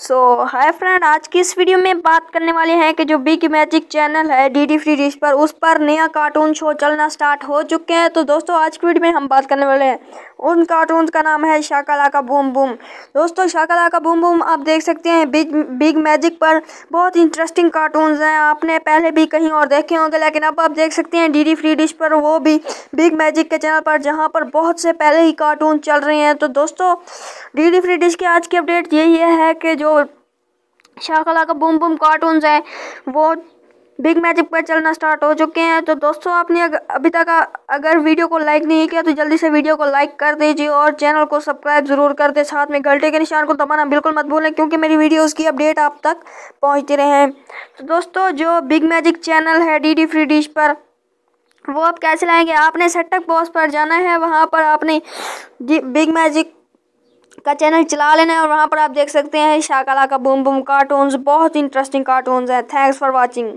सो hi friend आज की इस वीडियो में बात करने वाले हैं कि जो बिग मैजिक चैनल है डी डी फ्री डिश पर उस पर नया कार्टून शो चलना स्टार्ट हो चुके हैं तो दोस्तों आज की वीडियो में हम बात करने वाले हैं उन कार्टून का नाम है शाकाला का बूम बूम दोस्तों शाकाला का बूम बूम आप देख सकते हैं बिग बिग मैजिक पर बहुत इंटरेस्टिंग कार्टून हैं आपने पहले भी कहीं और देखे होंगे लेकिन अब आप देख सकते हैं डी डी फ्री डिश पर वो भी बिग मैजिक के चैनल पर जहाँ पर बहुत से पहले ही कार्टून चल रहे हैं तो दोस्तों डी डी फ्री डिश की आज की अपडेट यही है कि जो शाहकला का बूम बूम कार्टून है वो बिग मैजिक पर चलना स्टार्ट हो चुके हैं तो दोस्तों आपने अभी तक अगर वीडियो को लाइक नहीं किया तो जल्दी से वीडियो को लाइक कर दीजिए और चैनल को सब्सक्राइब ज़रूर कर दे साथ में घंटे के निशान को दबाना बिल्कुल मत भूलें क्योंकि मेरी वीडियोस की अपडेट आप तक पहुंचती रहे तो दोस्तों जो बिग मैजिक चैनल है डी डी फ्री डिश पर वो आप कैसे लाएंगे आपने सेटअप बॉक्स पर जाना है वहाँ पर आपने बिग मैजिक का चैनल चला लेना है और वहाँ पर आप देख सकते हैं Shakalaka boom boom cartoons बहुत इंटरेस्टिंग कार्टून्स हैं थैंक्स फॉर वॉचिंग